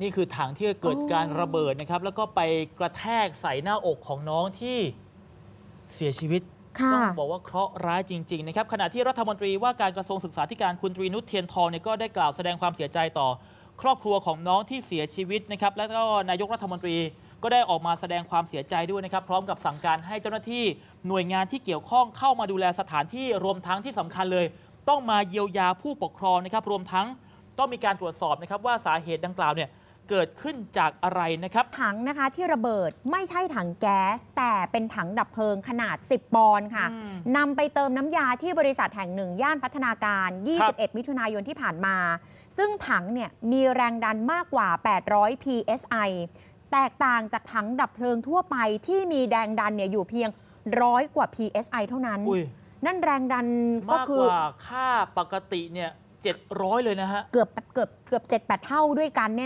นี่คือถังที่เกิดการระเบิดนะครับ แล้วก็ไปกระแทกใส่หน้าอกของน้องที่เสียชีวิต ต้องบอกว่าเคราะห์ร้ายจริงๆนะครับขณะที่รัฐมนตรีว่าการกระทรวงศึกษาธิการคุณตรีนุชเทียนทองเนี่ยก็ได้กล่าวแสดงความเสียใจต่อ ครอบครัวของน้องที่เสียชีวิตนะครับและก็นายกรัฐมนตรีก็ได้ออกมาแสดงความเสียใจด้วยนะครับ พร้อมกับสั่งการให้เจ้าหน้าที่หน่วยงานที่เกี่ยวข้องเข้ามาดูแลสถานที่รวมทั้งที่สำคัญเลย ต้องมาเยียวยาผู้ปกครองนะครับรวมทั้งต้องมีการตรวจสอบนะครับว่าสาเหตุดังกล่าวเนี่ยเกิดขึ้นจากอะไรนะครับถังนะคะที่ระเบิดไม่ใช่ถังแก๊ส แต่เป็นถังดับเพลิงขนาด 10 ปอนด์ค่ะนำไปเติมน้ำยาที่บริษัทแห่งหนึ่งย่านพัฒนาการ 21 มิถุนายนที่ผ่านมา ซึ่งถังเนี่ยมีแรงดันมากกว่า 800 psi แตกต่างจากถังดับเพลิงทั่วไปที่มีแรงดันเนี่ยอยู่เพียงร้อยกว่า psi เท่านั้นนั่นแรงดันก็คือมากกว่าค่าปกติเนี่ย 700 เลยนะฮะเกือบเกือบเกือบ 7-8 เท่าด้วยกันเนี่ย